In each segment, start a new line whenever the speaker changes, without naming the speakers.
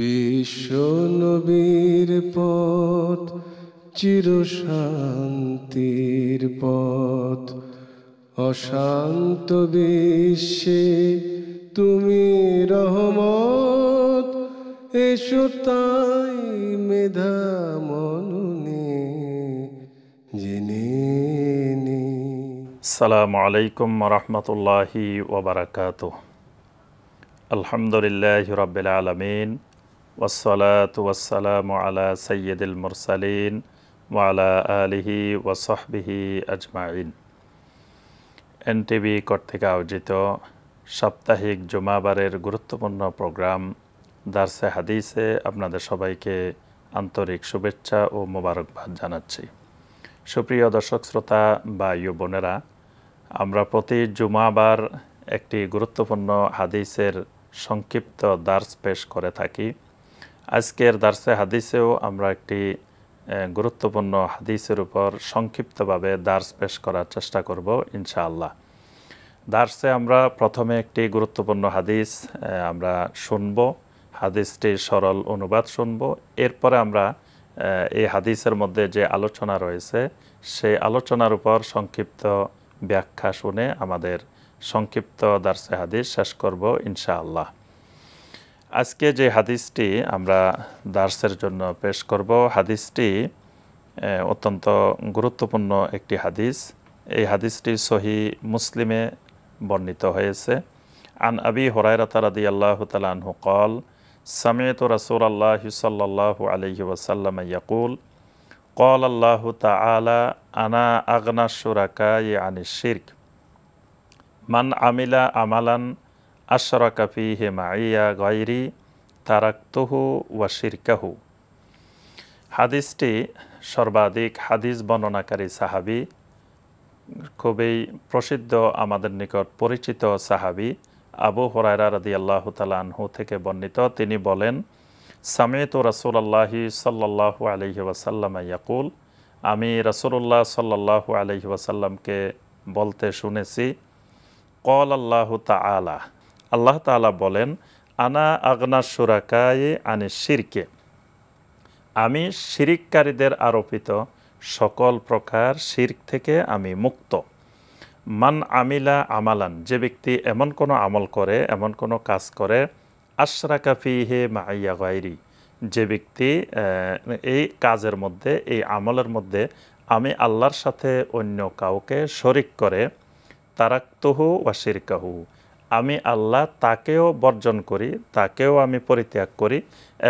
বিশ্বনবীর নবীর পথ চিরশান্তির পথ অশান্ত বিশ্বে তুমি রহমত এসো তাই মেধা মননে জেনে সালামু আলাইকুম রহমতুল্লাহি ওবরাকাত আলহামদুলিল্লাহ রবিল আলমিন ওসলাত আলা সৈয়দুল মুরসালিন ওয়ালা আলিহি ওয়াসহবিহি আজমাইন এনটিভি কর্তৃক আয়োজিত সাপ্তাহিক জুমাবারের গুরুত্বপূর্ণ প্রোগ্রাম দার্সে হাদিসে আপনাদের সবাইকে আন্তরিক শুভেচ্ছা ও মোবারকবাদ জানাচ্ছি সুপ্রিয় দর্শক শ্রোতা বা ইউ বোনেরা আমরা প্রতি জুমাবার একটি গুরুত্বপূর্ণ হাদিসের সংক্ষিপ্ত দার্স পেশ করে থাকি আজকের দার্সে হাদিসেও আমরা একটি গুরুত্বপূর্ণ হাদিসের উপর সংক্ষিপ্তভাবে দার্স পেশ করার চেষ্টা করব ইনশাআল্লাহ দার্সে আমরা প্রথমে একটি গুরুত্বপূর্ণ হাদিস আমরা শুনব হাদিসটির সরল অনুবাদ শুনব এরপরে আমরা এই হাদিসের মধ্যে যে আলোচনা রয়েছে সেই আলোচনার উপর সংক্ষিপ্ত ব্যাখ্যা শুনে আমাদের সংক্ষিপ্ত দার্সে হাদিস শেষ করব ইনশাআল্লাহ আজকে যে হাদিসটি আমরা দার্সের জন্য পেশ করব হাদিসটি অত্যন্ত গুরুত্বপূর্ণ একটি হাদিস এই হাদিসটি সহি মুসলিমে বর্ণিত হয়েছে আন আবি হরাইরাত রাদি আল্লাহ তালাহু কল সামেত রাসুল আল্লাহ সাল্লাহ আলহি ওয়াসাল্লাম ইয়াকুল কল আল্লাহ তা আলা আনা আগনা সুরাকা ই আনি শির্ক মান আমিলা আমালান আশরা কাফি হে মাইয়া গাইরি তারাক্তহু ওয়া শিরকাহু হাদিসটি সর্বাধিক হাদিস বর্ণনাকারী সাহাবি খুবই প্রসিদ্ধ আমাদের নিকট পরিচিত সাহাবি আবু হরাইরা রদি আল্লাহ তালহু থেকে বর্ণিত তিনি বলেন সামেত রসুলাল্লাহি সাল্লাহ আলহি ওয়াসাল্লাম ইয়াকুল আমি রসুল্লাহ সাল্লাহ আলহি ওয়াসাল্লামকে বলতে শুনেছি কল আল্লাহ আলাহ আল্লাহ তালা বলেন আনা আগনা সুরাকায়ে আনে শিরকে আমি শিরিককারীদের আরোপিত সকল প্রকার শির্ক থেকে আমি মুক্ত মান আমিলা আমালান যে ব্যক্তি এমন কোনো আমল করে এমন কোনো কাজ করে আশরাকা ফিহে মাইয়া গাইরি যে ব্যক্তি এই কাজের মধ্যে এই আমলের মধ্যে আমি আল্লাহর সাথে অন্য কাউকে শরিক করে তারাক্তহু ওয়া শিরকাহু আমি আল্লাহ তাকেও বর্জন করি তাকেও আমি পরিত্যাগ করি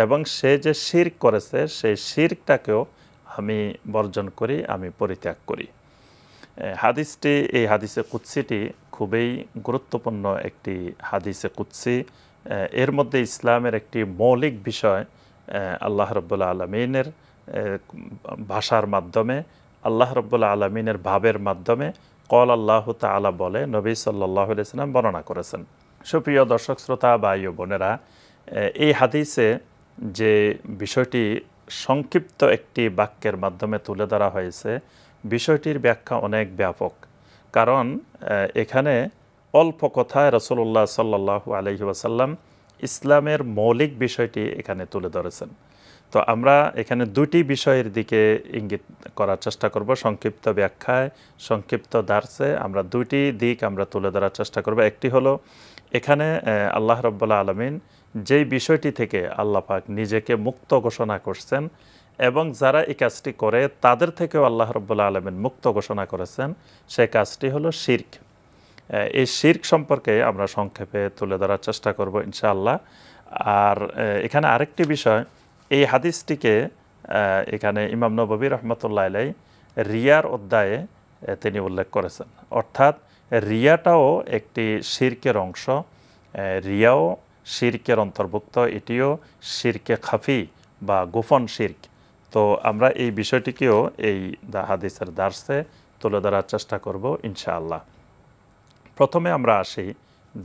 এবং সে যে শির করেছে সেই শিরটাকেও আমি বর্জন করি আমি পরিত্যাগ করি হাদিসটি এই হাদিসে কুৎসিটি খুবই গুরুত্বপূর্ণ একটি হাদিসে কুৎসি এর মধ্যে ইসলামের একটি মৌলিক বিষয় আল্লাহ রব্বুল্লা আলমিনের ভাষার মাধ্যমে আল্লাহ রব্বুল্লা আলমিনের ভাবের মাধ্যমে কল আল্লাহ তালা বলে নবী সাল্লাহাম বর্ণনা করেছেন সুপ্রিয় দর্শক শ্রোতা বা ইয় বোনেরা এই হাদিসে যে বিষয়টি সংক্ষিপ্ত একটি বাক্যের মাধ্যমে তুলে ধরা হয়েছে বিষয়টির ব্যাখ্যা অনেক ব্যাপক কারণ এখানে অল্প কথায় রসল্লাহ সাল্লাহ আলহি ইসলামের মৌলিক বিষয়টি এখানে তুলে ধরেছেন তো আমরা এখানে দুটি বিষয়ের দিকে ইঙ্গিত করার চেষ্টা করব সংক্ষিপ্ত ব্যাখ্যায় সংক্ষিপ্ত দার্সে আমরা দুটি দিক আমরা তুলে ধরার চেষ্টা করব একটি হলো এখানে আল্লাহ রব্বুল্লা আলমিন যেই বিষয়টি থেকে আল্লাহ পাক নিজেকে মুক্ত ঘোষণা করছেন এবং যারা এই কাজটি করে তাদের থেকেও আল্লাহ রব্বুল্লা আলমিন মুক্ত ঘোষণা করেছেন সে কাজটি হলো শির্ক এই শির্ক সম্পর্কে আমরা সংক্ষেপে তুলে ধরার চেষ্টা করব ইনশাআল্লাহ আর এখানে আরেকটি বিষয় এই হাদিসটিকে এখানে ইমাম নবী রহমতুল্লাহ আলাই রিয়ার অধ্যায়ে তিনি উল্লেখ করেছেন অর্থাৎ রিয়াটাও একটি শির্কের অংশ রিয়াও শির্কের অন্তর্ভুক্ত এটিও শিরকে খাফি বা গোপন শির্ক তো আমরা এই বিষয়টিকেও এই হাদিসের দার্সে তুলে ধরার চেষ্টা করব ইনশাআল্লাহ প্রথমে আমরা আসি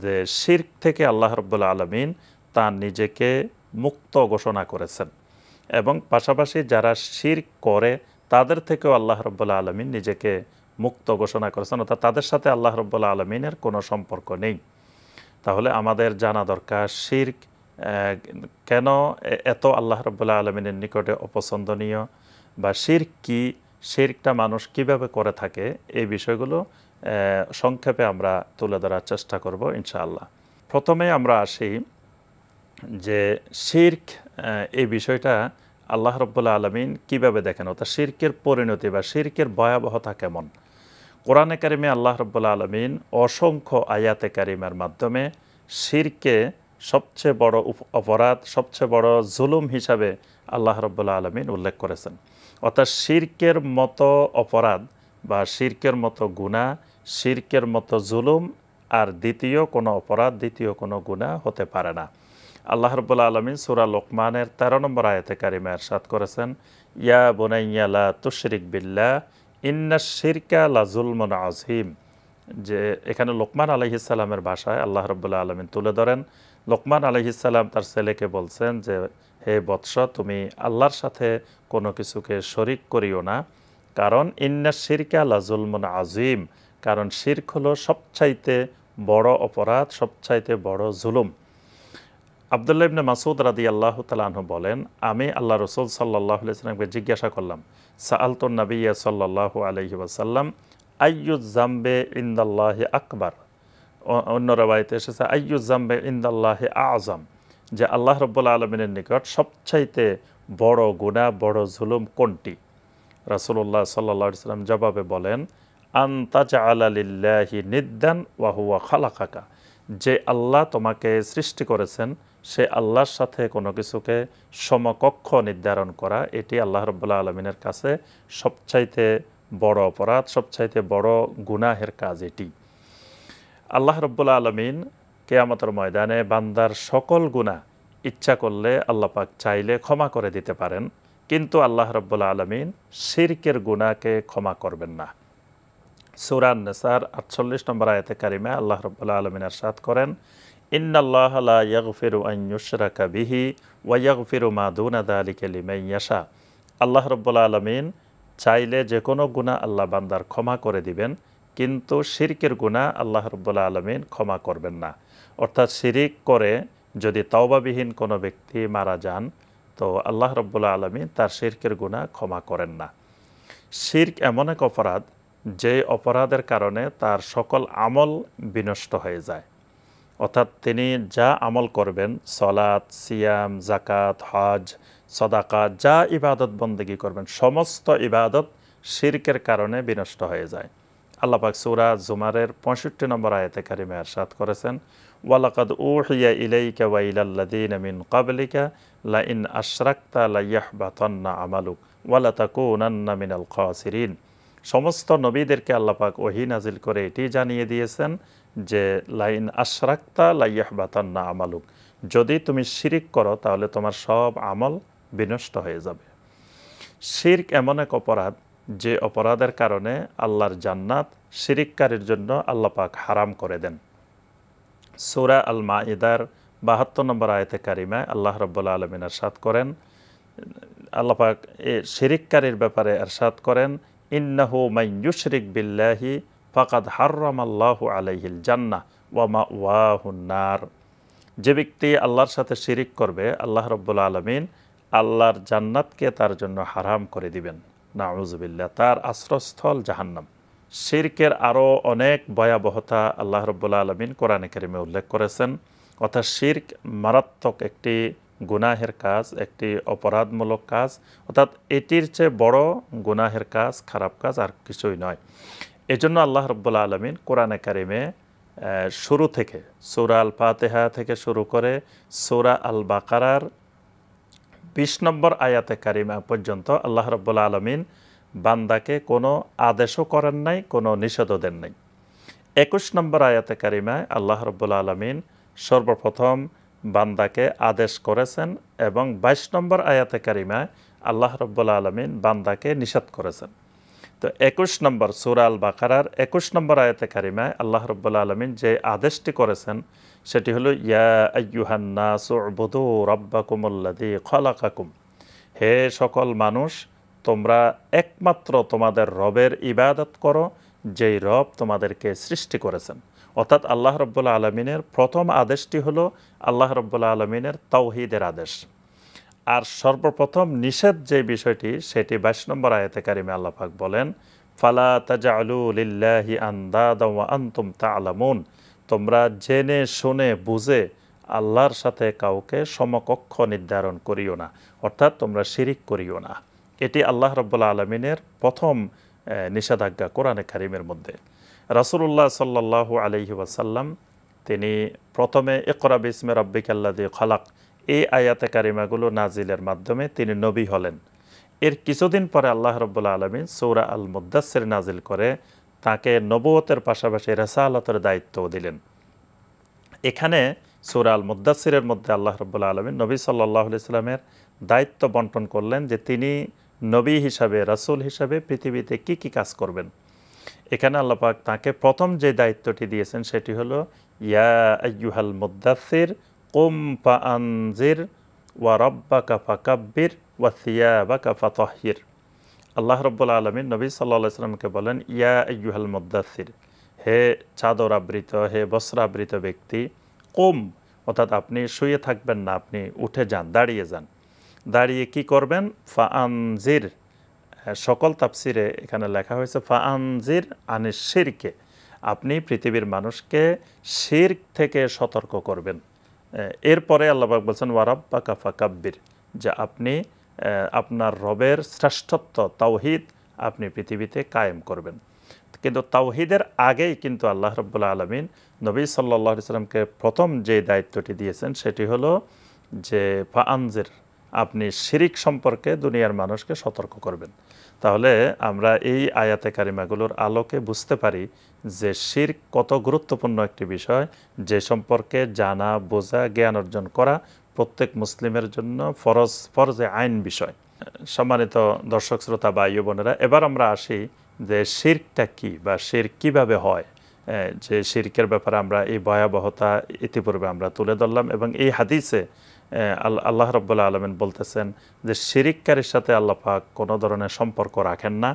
যে শির্ক থেকে আল্লাহ রব্বুল্লা আলমিন তার নিজেকে মুক্ত ঘোষণা করেছেন এবং পাশাপাশি যারা শির্ক করে তাদের থেকেও আল্লাহ রব্বুল্লা আলমিন নিজেকে মুক্ত ঘোষণা করেছেন অর্থাৎ তাদের সাথে আল্লাহ রব্বুল্লা আলমিনের কোনো সম্পর্ক নেই তাহলে আমাদের জানা দরকার শির্ক কেন এত আল্লাহ রব্বুল্লা আলমিনের নিকটে অপছন্দনীয় বা শির্ক কী শির্কটা মানুষ কিভাবে করে থাকে এই বিষয়গুলো সংক্ষেপে আমরা তুলে ধরার চেষ্টা করব ইনশাআল্লাহ প্রথমে আমরা আসি যে শির্ক এই বিষয়টা আল্লাহ রব্বুল্লা আলমিন কীভাবে দেখেন অর্থাৎ শির্কের পরিণতি বা শির্কের ভয়াবহতা কেমন কোরআনে কারিমে আল্লাহ রব্বুল্লা আলমিন অসংখ্য আয়াতে কারিমের মাধ্যমে শিরকে সবচেয়ে বড় অপরাধ সবচেয়ে বড় জুলুম হিসাবে আল্লাহ রব্বুল্লা আলমিন উল্লেখ করেছেন অর্থাৎ শির্কের মতো অপরাধ বা শির্কের মতো গুণা শির্কের মতো জুলুম আর দ্বিতীয় কোনো অপরাধ দ্বিতীয় কোনো গুণা হতে পারে না আল্লাহ রবুল্লা আলমিন সুরা লোকমানের তেরো নম্বর আয়তে কারিমা এরশাদ করেছেন ইয়া বোনাইয়ালা তুশরিক বিল্লা ইন্না শিরকা লাজুলমন আজহিম যে এখানে লোকমান আলহিসাল্লামের ভাষায় আল্লাহ রবুল্লা আলমিন তুলে ধরেন লোকমান আলহিসাল্লাম তার ছেলেকে বলছেন যে হে বৎস তুমি আল্লাহর সাথে কোনো কিছুকে শরিক করিও না কারণ ইন্না শিরকা লাজুলমন আজিম কারণ শির্ক হলো সবচাইতে বড় অপরাধ সবচাইতে বড় জুলুম আবদুল্লাহ ইবনে মাসুদ রাদি আল্লাহ তালাহ বলেন আমি আল্লাহ রসুল সাল্লাহ সাল্লামকে জিজ্ঞাসা করলাম সাআলতুন নবিয়া সাল্লাহ আলহি ওয়াসাল্লাম আইয়ুজ জাম্বে ইন্দাল্লাহ আকবার অন্য রেবায়তে এসেছে আইয়ুজ জাম্বে ইন্দাল্লাহ আজম যে আল্লাহ রব্বুল্লা আলমিনের নিকট সবচাইতে বড় গুণা বড় জুলুম কোনটি রাসুল্লাহ সাল্লা সাল্লাম জবাবে বলেন আন্তাজা আলালিল্লাহি নিদ্দান ওয়াহুয়া খালাকাকা যে আল্লাহ তোমাকে সৃষ্টি করেছেন সে আল্লাহর সাথে কোনো কিছুকে সমকক্ষ নির্ধারণ করা এটি আল্লাহ রব্বুল্লাহ আলমিনের কাছে সবচাইতে বড় অপরাধ সবচাইতে বড় গুনাহের কাজ এটি আল্লাহ রব্বুল্লা আলমিন কেয়ামতের ময়দানে বান্দার সকল গুণা ইচ্ছা করলে আল্লাপাক চাইলে ক্ষমা করে দিতে পারেন কিন্তু আল্লাহ রব্বুল্লা আলমিন শিরকের গুণাকে ক্ষমা করবেন না সুরান নেসার আটচল্লিশ নম্বর আয়তে কারিমে আল্লাহ রব্বুল্লা আলমিন আরশাদ করেন আল্লাহ রব্বুল আলমিন চাইলে যে কোনো গুণা আল্লাহ বান্দার ক্ষমা করে দিবেন কিন্তু শিরকের গুণা আল্লাহ রব্বুল আলমিন ক্ষমা করবেন না অর্থাৎ শিরিক করে যদি তাওবাবিহীন কোনো ব্যক্তি মারা যান তো আল্লাহ রব্বুল্লা আলমী তার শির্কের গুণা ক্ষমা করেন না শির্ক এমন এক অপরাধ যে অপরাধের কারণে তার সকল আমল বিনষ্ট হয়ে যায় অর্থাৎ তিনি যা আমল করবেন সলাদ সিয়াম জাকাত হজ সদাকা যা ইবাদত বন্দেগি করবেন সমস্ত ইবাদত শির্কের কারণে বিনষ্ট হয়ে যায় আল্লাপাক সুরা জুমারের পঁয়ষট্টি নম্বর আয়তে কারিমে সাথ করেছেন ওয়ালাকাদ উহিয়া ইলাইকা ওয়া ইলাল্লাযীনা মিন ক্বাবলিকা লা ইন আশরাকতা লা ইয়াহবাতান্না আমালুক ওয়া লা তাকুনান্না মিনাল খাসিরিন সমস্ত নবীদেরকে পাক ওহি নাজিল করে এটি জানিয়ে দিয়েছেন যে লাইন আশরাক্তা ইয়াহবাতান্না আমালুক যদি তুমি শিরিক করো তাহলে তোমার সব আমল বিনষ্ট হয়ে যাবে শিরক এমন এক অপরাধ যে অপরাধের কারণে আল্লাহর জান্নাত শিরিককারীর জন্য আল্লাপাক হারাম করে দেন সুরা আল মাঈদার বাহাত্তর নম্বর আয়তে কারিমায় আল্লাহ রব্বুল্লা আলমিন আরশাদ করেন আল্লাপাক এ শিরিককারীর ব্যাপারে আরশাদ করেন ইন্নাহু মাইয়ুশরিক বিল্লাহি ফাকাদ হার্রাম আল্লাহ আলাইহিল জান্না ওয়ামা ওয়াহুন্নার যে ব্যক্তি আল্লাহর সাথে শিরিক করবে আল্লাহ রব্বুল আলমিন আল্লাহর জান্নাতকে তার জন্য হারাম করে দিবেন নাউজবিল্লা তার আশ্রয়স্থল জাহান্নাম শিরকের আরও অনেক ভয়াবহতা আল্লাহ রব্বুল্লা আলমিন কোরআনে কারিমে উল্লেখ করেছেন অর্থাৎ শির্ক মারাত্মক একটি গুনাহের কাজ একটি অপরাধমূলক কাজ অর্থাৎ এটির চেয়ে বড় গুনাহের কাজ খারাপ কাজ আর কিছুই নয় এজন্য আল্লাহ রব্বুল্লা আলমিন কোরআনে কারিমে শুরু থেকে সুরা আল ফাতেহা থেকে শুরু করে সুরা আল বাকারার বিশ নম্বর আয়াতে কারিমা পর্যন্ত আল্লাহ রব্বুল্লা আলমিন বান্দাকে কোনো আদেশও করেন নাই কোনো নিষেধও দেন নাই একুশ নম্বর আয়াতে কারিমায় আল্লাহ রব্বুল আলমিন সর্বপ্রথম বান্দাকে আদেশ করেছেন এবং ২২ নম্বর আয়াতে কারিমায় আল্লাহ রব্বুল আলমিন বান্দাকে নিষেধ করেছেন তো একুশ নম্বর সুরাল বাকারার একুশ নম্বর আয়াতে কারিমায় আল্লাহ রব্বুল আলমিন যে আদেশটি করেছেন সেটি হলো ইয়া আয়ুহান্না সুবুদু রব্বাকুমুল্লাদি খলাকাকুম হে সকল মানুষ তোমরা একমাত্র তোমাদের রবের ইবাদত করো যেই রব তোমাদেরকে সৃষ্টি করেছেন অর্থাৎ আল্লাহ রব্বুল্লা আলমিনের প্রথম আদেশটি হলো আল্লাহ রব্বুল্লা আলমিনের তৌহিদের আদেশ আর সর্বপ্রথম নিষেধ যে বিষয়টি সেটি বাইশ নম্বর আয়তে কারিমে আল্লাপাক বলেন ফালা তাজা আলু লিল্লাহি আন্তুম তা আলামুন তোমরা জেনে শুনে বুঝে আল্লাহর সাথে কাউকে সমকক্ষ নির্ধারণ করিও না অর্থাৎ তোমরা শিরিক করিও না এটি আল্লাহ রব্বুল্লা আলমিনের প্রথম নিষেধাজ্ঞা কোরআনে কারিমের মধ্যে রাসুল্লাহ সাল্লাহ আলহি ওয়াসাল্লাম তিনি প্রথমে একরা বিসমে রব্বিকাল্লা দিয়ে খালাক এই আয়াতে কারিমাগুলো নাজিলের মাধ্যমে তিনি নবী হলেন এর কিছুদিন পরে আল্লাহ রব্বুল্লা আলমিন সৌরা আল মুদাসের নাজিল করে তাকে নবতের পাশাপাশি রেসালতের দায়িত্বও দিলেন এখানে সৌরা আল মুদাসিরের মধ্যে আল্লাহ রব্বুল্লা আলমিন নবী সাল্লাহ সাল্লামের দায়িত্ব বন্টন করলেন যে তিনি নবী হিসাবে রাসুল হিসাবে পৃথিবীতে কি কি কাজ করবেন এখানে আল্লাপাক তাকে প্রথম যে দায়িত্বটি দিয়েছেন সেটি হল ইয়া আয়ুহাল মুদাসির কুম পা আনজির ওয়া কাফা কাব্বির ওয়া সিয়া বা কাফা তহির আল্লাহ রব্বুল আলমী নবী সাল্লা সাল্লামকে বলেন ইয়া আইয়ুহাল মুদাসির হে চাদর আবৃত হে আবৃত ব্যক্তি কুম অর্থাৎ আপনি শুয়ে থাকবেন না আপনি উঠে যান দাঁড়িয়ে যান দাঁড়িয়ে কি করবেন ফা আনজির সকল তাপসিরে এখানে লেখা হয়েছে ফা আনজির আনে শিরকে আপনি পৃথিবীর মানুষকে শির থেকে সতর্ক করবেন এরপরে আল্লাহবাক বলছেন ওয়ারাব বা কাফা কাব্বির যে আপনি আপনার রবের শ্রেষ্ঠত্ব তাওহিদ আপনি পৃথিবীতে কায়েম করবেন কিন্তু তাওহিদের আগেই কিন্তু আল্লাহ রব্বুল্লা আলমিন নবী সাল্লা সাল্লামকে প্রথম যে দায়িত্বটি দিয়েছেন সেটি হলো যে ফা আনজির আপনি শিরিক সম্পর্কে দুনিয়ার মানুষকে সতর্ক করবেন তাহলে আমরা এই আয়াতে কারিমাগুলোর আলোকে বুঝতে পারি যে শির কত গুরুত্বপূর্ণ একটি বিষয় যে সম্পর্কে জানা বোঝা জ্ঞান অর্জন করা প্রত্যেক মুসলিমের জন্য ফরজ ফরজে আইন বিষয় সম্মানিত দর্শক শ্রোতা বা বোনেরা এবার আমরা আসি যে শির্কটা কী বা শির কীভাবে হয় যে শির্কের ব্যাপারে আমরা এই ভয়াবহতা ইতিপূর্বে আমরা তুলে ধরলাম এবং এই হাদিসে আল্লাহ রব্বুল্লা আলমিন বলতেছেন যে শিরিককারীর সাথে আল্লাহ পাক কোনো ধরনের সম্পর্ক রাখেন না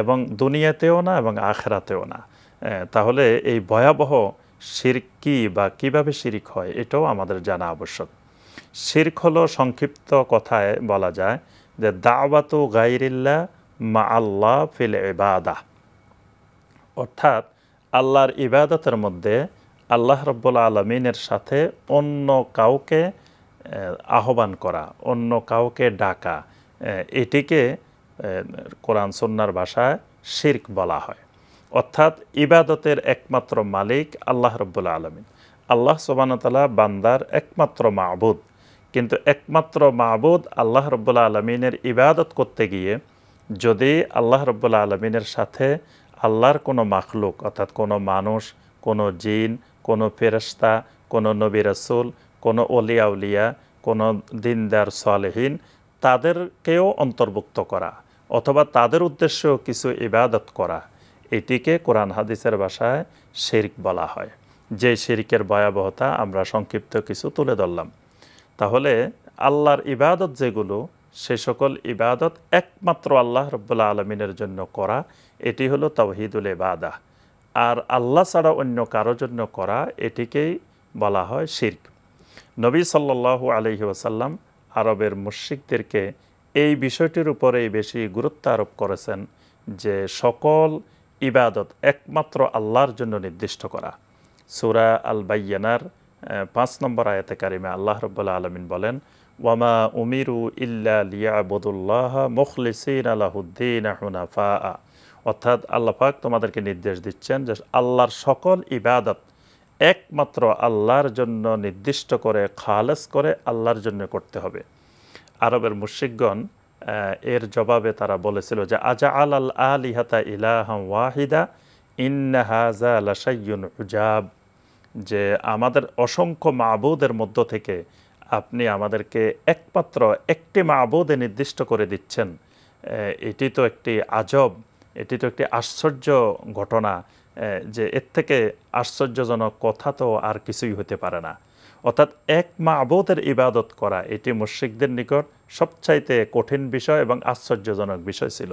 এবং দুনিয়াতেও না এবং আখেরাতেও না তাহলে এই ভয়াবহ শির বা কিভাবে শিরিক হয় এটাও আমাদের জানা আবশ্যক শির্ক হলো সংক্ষিপ্ত কথায় বলা যায় যে দাওয়াতু গাইরিল্লা মা আল্লাহ ফিল ইবাদা অর্থাৎ আল্লাহর ইবাদতের মধ্যে আল্লাহ রব্বুল আলমিনের সাথে অন্য কাউকে আহ্বান করা অন্য কাউকে ডাকা এটিকে কোরআন সন্ন্যার ভাষায় শির্ক বলা হয় অর্থাৎ ইবাদতের একমাত্র মালিক আল্লাহ রব্বুল্লা আলমিন আল্লাহ সোবানতালা বান্দার একমাত্র মাহবুদ কিন্তু একমাত্র মাহবুদ আল্লাহ রব্বুল্লা আলমিনের ইবাদত করতে গিয়ে যদি আল্লাহ রব্বুল্লা আলমিনের সাথে আল্লাহর কোনো মাখলুক অর্থাৎ কোনো মানুষ কোনো জিন কোনো ফেরস্তা কোনো নবী রসুল কোনো অলিয়া উলিয়া কোনো দিনদার সালেহীন তাদেরকেও অন্তর্ভুক্ত করা অথবা তাদের উদ্দেশ্যেও কিছু ইবাদত করা এটিকে কোরআন হাদিসের ভাষায় শিরিক বলা হয় যে শিরিকের ভয়াবহতা আমরা সংক্ষিপ্ত কিছু তুলে ধরলাম তাহলে আল্লাহর ইবাদত যেগুলো সে সকল ইবাদত একমাত্র আল্লাহ রব্বুল্লা আলমিনের জন্য করা এটি হলো তাওহিদুল ইবাদা আর আল্লাহ ছাড়া অন্য কারো জন্য করা এটিকেই বলা হয় শির্ক নবী সাল্লাহু আলহি ওসাল্লাম আরবের মুশ্রিকদেরকে এই বিষয়টির উপরেই বেশি গুরুত্ব আরোপ করেছেন যে সকল ইবাদত একমাত্র আল্লাহর জন্য নির্দিষ্ট করা সুরা আল বাইয়ানার পাঁচ নম্বর আয়াতে কারিমে আল্লাহ রব্বুল্লা আলমিন বলেন ওয়ামা উমিরু ইল্লা লিয়াবুদুল্লাহ মুখলিসিন আলাহুদ্দিন হুনাফা অর্থাৎ আল্লাহাক তোমাদেরকে নির্দেশ দিচ্ছেন যে আল্লাহর সকল ইবাদত একমাত্র আল্লাহর জন্য নির্দিষ্ট করে খালেস করে আল্লাহর জন্য করতে হবে আরবের মুশিকগণ এর জবাবে তারা বলেছিল যে আজা আল আল আলিহাতা ইলাহাম ওয়াহিদা ইন্নাহাজা লাসাইয়ুন যে আমাদের অসংখ্য মাবুদের মধ্য থেকে আপনি আমাদেরকে একমাত্র একটি মাবুদে নির্দিষ্ট করে দিচ্ছেন এটি তো একটি আজব এটি তো একটি আশ্চর্য ঘটনা যে এর থেকে আশ্চর্যজনক কথা তো আর কিছুই হতে পারে না অর্থাৎ এক মাবুদের ইবাদত করা এটি মুশ্রিকদের নিকট সবচাইতে কঠিন বিষয় এবং আশ্চর্যজনক বিষয় ছিল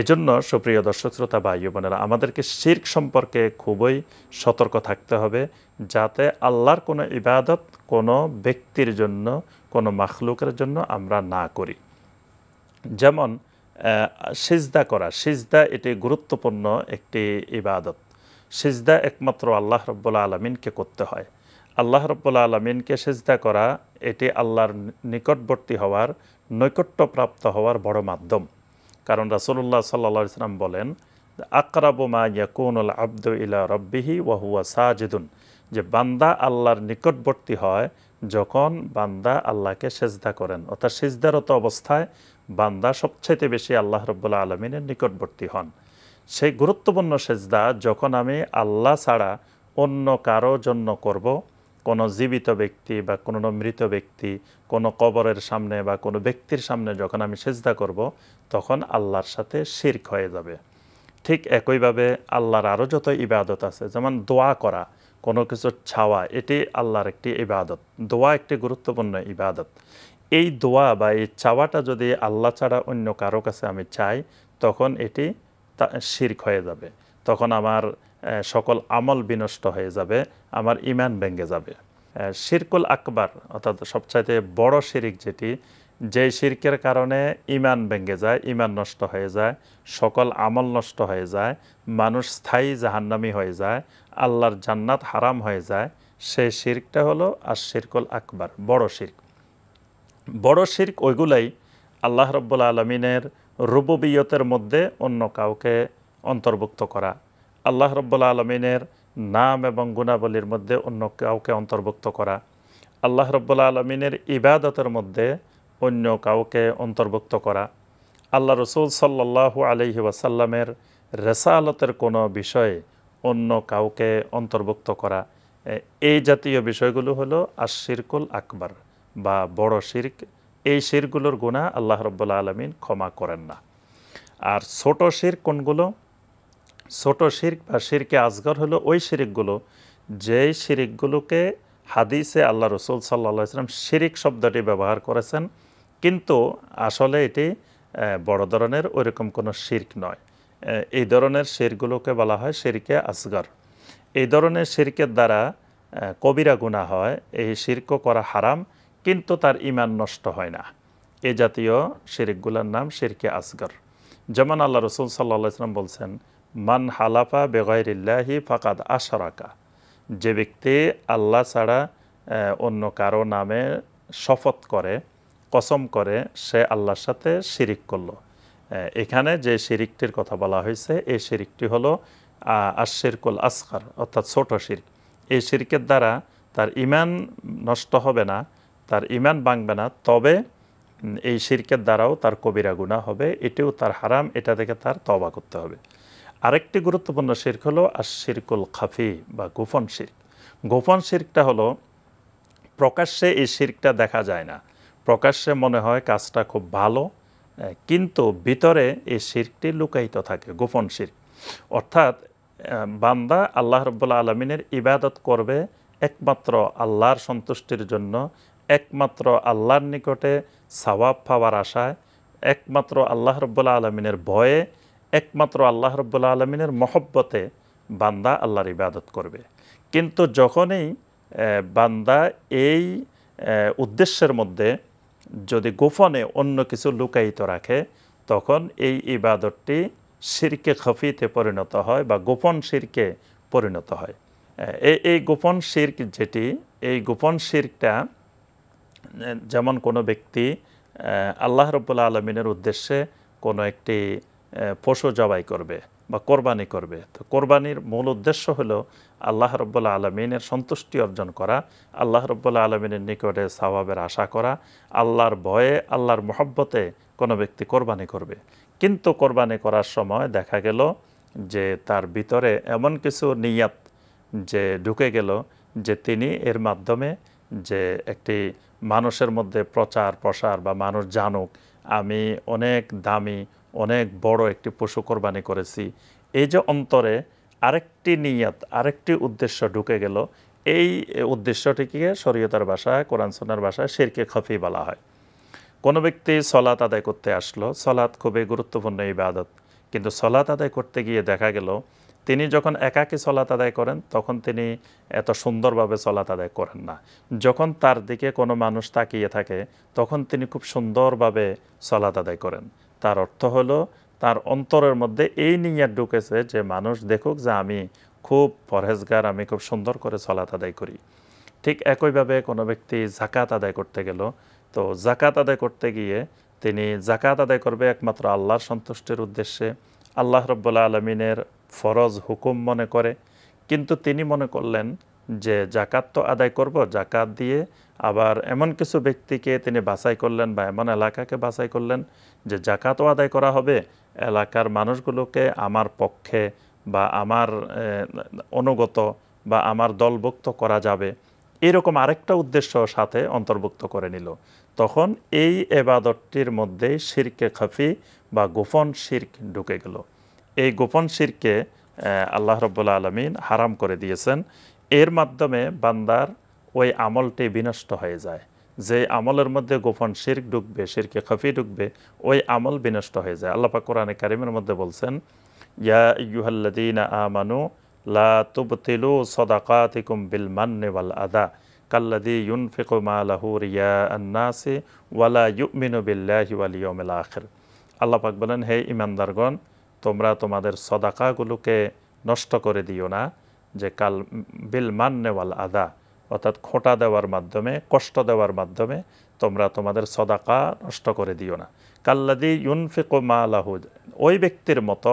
এজন্য সুপ্রিয় দর্শক শ্রোতা ভাই বোনেরা আমাদেরকে শির্ক সম্পর্কে খুবই সতর্ক থাকতে হবে যাতে আল্লাহর কোনো ইবাদত কোনো ব্যক্তির জন্য কোনো মাখলুকের জন্য আমরা না করি যেমন সিজদা করা সিজদা এটি গুরুত্বপূর্ণ একটি ইবাদত সিজদা একমাত্র আল্লাহ রব্বুল্লা আলমিনকে করতে হয় আল্লাহ রব্বুল্লা আলমিনকে সিজদা করা এটি আল্লাহর নিকটবর্তী হওয়ার নৈকট্যপ্রাপ্ত হওয়ার বড় মাধ্যম কারণ রাসুল্লাহ সাল্লা ইসলাম বলেন আকরাবু মা ইয়াকুনুল আব্দ ইলা রব্বিহি ওয়াহুয়া সাজিদুন যে বান্দা আল্লাহর নিকটবর্তী হয় যখন বান্দা আল্লাহকে সেজদা করেন অর্থাৎ সেজদারত অবস্থায় বান্দা সবচাইতে বেশি আল্লাহ রব্বুল্লা আলমিনের নিকটবর্তী হন সেই গুরুত্বপূর্ণ সেজদা যখন আমি আল্লাহ ছাড়া অন্য কারো জন্য করব কোনো জীবিত ব্যক্তি বা কোনো মৃত ব্যক্তি কোনো কবরের সামনে বা কোনো ব্যক্তির সামনে যখন আমি সেজদা করব তখন আল্লাহর সাথে শির্ক হয়ে যাবে ঠিক একইভাবে আল্লাহর আরও যত ইবাদত আছে যেমন দোয়া করা কোনো কিছু ছাওয়া এটি আল্লাহর একটি ইবাদত দোয়া একটি গুরুত্বপূর্ণ ইবাদত এই দোয়া বা এই চাওয়াটা যদি আল্লাহ ছাড়া অন্য কারো কাছে আমি চাই তখন এটি শির্ক হয়ে যাবে তখন আমার সকল আমল বিনষ্ট হয়ে যাবে আমার ইমান ভেঙ্গে যাবে শিরকুল আকবার অর্থাৎ সবচাইতে বড় শিরিক যেটি যেই শির্কের কারণে ইমান ভেঙ্গে যায় ইমান নষ্ট হয়ে যায় সকল আমল নষ্ট হয়ে যায় মানুষ স্থায়ী জাহান্নামি হয়ে যায় আল্লাহর জান্নাত হারাম হয়ে যায় সেই শিরকটা হলো আর শিরকুল আকবার বড় শির্ক বড় শির্ক ওইগুলাই আল্লাহ রব্বুল আলমিনের রুববিয়তের মধ্যে অন্য কাউকে অন্তর্ভুক্ত করা আল্লাহ রব্বুল আলমিনের নাম এবং গুণাবলীর মধ্যে অন্য কাউকে অন্তর্ভুক্ত করা আল্লাহ রব্বুল আলমিনের ইবাদতের মধ্যে অন্য কাউকে অন্তর্ভুক্ত করা আল্লাহ রসুল সাল্লাহ আলহি ওয়াসাল্লামের রেসালতের কোনো বিষয়ে অন্য কাউকে অন্তর্ভুক্ত করা এই জাতীয় বিষয়গুলো হলো আশিরকুল আকবর বা বড় শির্ক এই শিরগুলোর গুণা আল্লাহ রব্বুল্লা আলমিন ক্ষমা করেন না আর ছোট শির কোনগুলো ছোট শির্ক বা শিরকে আজগর হলো ওই শিরিকগুলো যেই শিরিকগুলোকে হাদিসে আল্লাহ রসুল সাল্লা ইসলাম শিরিক শব্দটি ব্যবহার করেছেন কিন্তু আসলে এটি বড় ধরনের ওইরকম কোনো শির্ক নয় এই ধরনের শিরগুলোকে বলা হয় শিরকে আসগর এই ধরনের শিরকের দ্বারা কবিরা গুণা হয় এই শির্ক করা হারাম কিন্তু তার ইমান নষ্ট হয় না এ জাতীয় শিরিকগুলার নাম শিরকে আসগর যেমন আল্লাহ রসুল সাল্লা ইসলাম বলছেন মান হালাফা বেগরিল্লাহি ফাকাদ আশারাকা যে ব্যক্তি আল্লাহ ছাড়া অন্য কারো নামে শপথ করে কসম করে সে আল্লাহর সাথে শিরিক করল এখানে যে শিরিকটির কথা বলা হয়েছে এই শিরিকটি হলো আশিরকুল আসকার অর্থাৎ ছোট শিরিক এই শিরকের দ্বারা তার ইমান নষ্ট হবে না তার ইমান ভাঙবে না তবে এই শিরকের দ্বারাও তার কবিরা গুণা হবে এটিও তার হারাম এটা থেকে তার তবা করতে হবে আরেকটি গুরুত্বপূর্ণ শির্ক হলো আর শিরকুল খাফি বা গোপন শির্ক গোপন শির্কটা হলো প্রকাশ্যে এই শির্কটা দেখা যায় না প্রকাশ্যে মনে হয় কাজটা খুব ভালো কিন্তু ভিতরে এই শির্কটি লুকায়িত থাকে গোপন শির্ক অর্থাৎ বান্দা আল্লাহ রব্বুল্লা আলমিনের ইবাদত করবে একমাত্র আল্লাহর সন্তুষ্টির জন্য একমাত্র আল্লাহর নিকটে সবাব পাওয়ার আশায় একমাত্র আল্লাহ রব্বুল্লা আলমিনের ভয়ে একমাত্র আল্লাহ রব্বুল্লা আলমিনের মহব্বতে বান্দা আল্লাহর ইবাদত করবে কিন্তু যখনই বান্দা এই উদ্দেশ্যের মধ্যে যদি গোপনে অন্য কিছু লুকায়িত রাখে তখন এই ইবাদতটি শিরকে খফিতে পরিণত হয় বা গোপন শিরকে পরিণত হয় এই গোপন সিরক যেটি এই গোপন সিরকটা যেমন কোনো ব্যক্তি আল্লাহ রব্বুল্লা আলমিনের উদ্দেশ্যে কোনো একটি পশু জবাই করবে বা কোরবানি করবে তো কোরবানির মূল উদ্দেশ্য হলো আল্লাহ রব্বুল্লা আলমিনের সন্তুষ্টি অর্জন করা আল্লাহ রব্বুল্লা আলমিনের নিকটে স্বভাবের আশা করা আল্লাহর ভয়ে আল্লাহর মহব্বতে কোনো ব্যক্তি কোরবানি করবে কিন্তু কোরবানি করার সময় দেখা গেল যে তার ভিতরে এমন কিছু নিয়াত যে ঢুকে গেল যে তিনি এর মাধ্যমে যে একটি মানুষের মধ্যে প্রচার প্রসার বা মানুষ জানুক আমি অনেক দামি অনেক বড় একটি পশু কোরবানি করেছি এই যে অন্তরে আরেকটি নিয়াত আরেকটি উদ্দেশ্য ঢুকে গেল এই উদ্দেশ্যটিকে শরীয়তার ভাষায় কোরআন সোনার ভাষায় শিরকে খফি বলা হয় কোনো ব্যক্তি সলাৎ আদায় করতে আসলো সলাৎ খুবই গুরুত্বপূর্ণ বাদত কিন্তু সলাৎ আদায় করতে গিয়ে দেখা গেল তিনি যখন একাকী সলাত আদায় করেন তখন তিনি এত সুন্দরভাবে সলাত আদায় করেন না যখন তার দিকে কোনো মানুষ তাকিয়ে থাকে তখন তিনি খুব সুন্দরভাবে সলাত আদায় করেন তার অর্থ হলো তার অন্তরের মধ্যে এই নিয়ে ঢুকেছে যে মানুষ দেখুক যে আমি খুব পরহেজগার আমি খুব সুন্দর করে সলাত আদায় করি ঠিক একইভাবে কোনো ব্যক্তি জাকাত আদায় করতে গেল তো জাকাত আদায় করতে গিয়ে তিনি জাকাত আদায় করবে একমাত্র আল্লাহর সন্তুষ্টির উদ্দেশ্যে আল্লাহ রব্বুল্লা আলমিনের ফরজ হুকুম মনে করে কিন্তু তিনি মনে করলেন যে জাকাত তো আদায় করব জাকাত দিয়ে আবার এমন কিছু ব্যক্তিকে তিনি বাছাই করলেন বা এমন এলাকাকে বাছাই করলেন যে জাকাতও আদায় করা হবে এলাকার মানুষগুলোকে আমার পক্ষে বা আমার অনুগত বা আমার দলভুক্ত করা যাবে এরকম আরেকটা উদ্দেশ্য সাথে অন্তর্ভুক্ত করে নিল তখন এই এবাদতটির মধ্যে শিরকে খাফি বা গোপন শির্ক ঢুকে গেল এই গোপন শিরকে আল্লাহ রব্বুল্লা আলমিন হারাম করে দিয়েছেন এর মাধ্যমে বান্দার ওই আমলটি বিনষ্ট হয়ে যায় যে আমলের মধ্যে গোপন শির্ক ঢুকবে শিরকে খফি ঢুকবে ওই আমল বিনষ্ট হয়ে যায় আল্লাহ পাক কোরআনে কারিমের মধ্যে বলছেন ইয়া ইয়ুহাল্লাদিন আমানু লা তুবতিলু সদাকাতিকুম বিল মান্নে ওয়াল আদা কাল্লাদি ইউন ইউনফিকু লাহুর ইয়া আন্নাসি ওয়ালা ইউমিনু বিল্লাহি ওয়াল ইয়াউমিল আখির আল্লাহ পাক বলেন হে ইমানদারগণ তোমরা তোমাদের সদাকাগুলোকে নষ্ট করে দিও না যে কাল বিল মান্নেওয়াল আদা অর্থাৎ খোঁটা দেওয়ার মাধ্যমে কষ্ট দেওয়ার মাধ্যমে তোমরা তোমাদের সদাকা নষ্ট করে দিও না কাল্লাদি ইউনফিকো মা আলাহুদ ওই ব্যক্তির মতো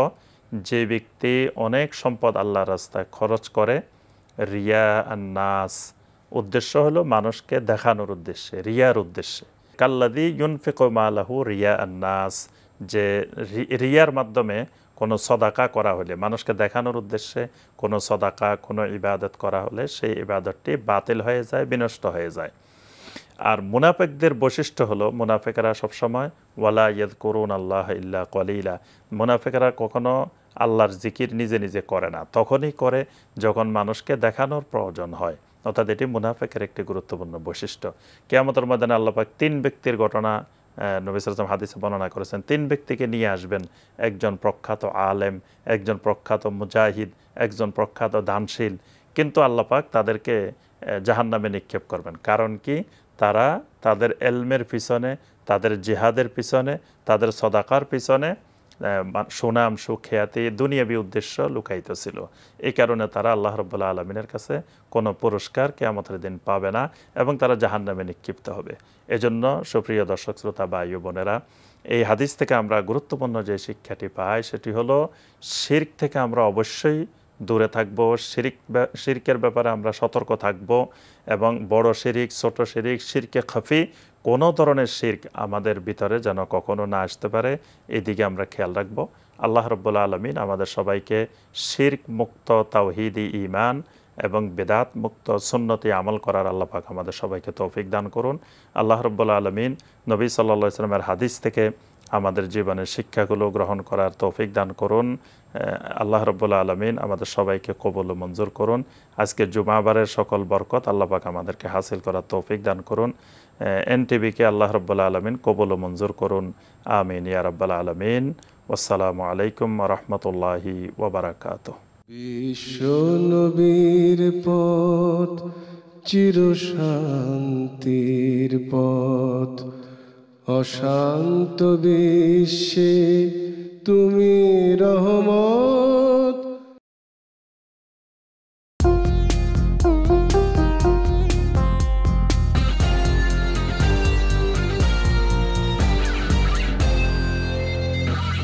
যে ব্যক্তি অনেক সম্পদ আল্লাহ রাস্তায় খরচ করে রিয়া নাস উদ্দেশ্য হলো মানুষকে দেখানোর উদ্দেশ্যে রিয়ার উদ্দেশ্যে কাল্লাদি ইউনফিকো মা আলাহু রিয়া নাস যে রিয়ার মাধ্যমে কোনো সদাকা করা হলে মানুষকে দেখানোর উদ্দেশ্যে কোনো সদাকা কোনো ইবাদত করা হলে সেই ইবাদতটি বাতিল হয়ে যায় বিনষ্ট হয়ে যায় আর মুনাফেকদের বৈশিষ্ট্য হলো মুনাফেকেরা সবসময় ওয়ালা ইয়দ করুন আল্লাহ ইল্লা কলিলা মুনাফেকেরা কখনো আল্লাহর জিকির নিজে নিজে করে না তখনই করে যখন মানুষকে দেখানোর প্রয়োজন হয় অর্থাৎ এটি মুনাফেকের একটি গুরুত্বপূর্ণ বৈশিষ্ট্য কেয়ামতর ময়দানে আল্লাপাক তিন ব্যক্তির ঘটনা সালাম হাদিসে বর্ণনা করেছেন তিন ব্যক্তিকে নিয়ে আসবেন একজন প্রখ্যাত আলেম একজন প্রখ্যাত মুজাহিদ একজন প্রখ্যাত দানশীল কিন্তু আল্লাপাক তাদেরকে জাহান্নামে নিক্ষেপ করবেন কারণ কি তারা তাদের এলমের পিছনে তাদের জেহাদের পিছনে তাদের সদাকার পিছনে সুনাম সুখ্যাতি দুনিয়াবি উদ্দেশ্য লুকায়িত ছিল এই কারণে তারা আল্লাহ রব্বুল্লা আলমিনের কাছে কোনো পুরস্কার কেয়ামতের দিন পাবে না এবং তারা জাহান নামে নিক্ষিপ্ত হবে এজন্য সুপ্রিয় দর্শক শ্রোতা বা বোনেরা এই হাদিস থেকে আমরা গুরুত্বপূর্ণ যে শিক্ষাটি পাই সেটি হলো শির্ক থেকে আমরা অবশ্যই দূরে থাকব শিরিক শিরকের ব্যাপারে আমরা সতর্ক থাকব এবং বড় শিরিক ছোট শিরিক শিরকে খফি কোনো ধরনের শির্ক আমাদের ভিতরে যেন কখনো না আসতে পারে এদিকে আমরা খেয়াল রাখব আল্লাহ রব্বুল্লা আলমিন আমাদের সবাইকে শির্ক মুক্ত তাওহিদি ইমান এবং বেদাত মুক্ত সুন্নতি আমল করার আল্লাপাক আমাদের সবাইকে তৌফিক দান করুন আল্লাহ রব্বুল্লা আলমিন নবী সাল্লা ইসলামের হাদিস থেকে আমাদের জীবনের শিক্ষাগুলো গ্রহণ করার তৌফিক দান করুন আল্লাহ রব্বুল্লা আলমিন আমাদের সবাইকে কবল মঞ্জুর করুন আজকে জুমাবারের সকল বরকত আল্লাপাক আমাদেরকে হাসিল করার তৌফিক দান করুন এনটিভিকে আল্লাহ রব্বুল্লা আলমিন কবল মঞ্জুর করুন আমিন ইয়া রব্বাল আলমিন আসসালামু আলাইকুম রহমতুল্লাহি ওবরাকাত বিশ্বনবীর পথ শান্তির পথ অশান্ত বিশ্বে তুমি রহমত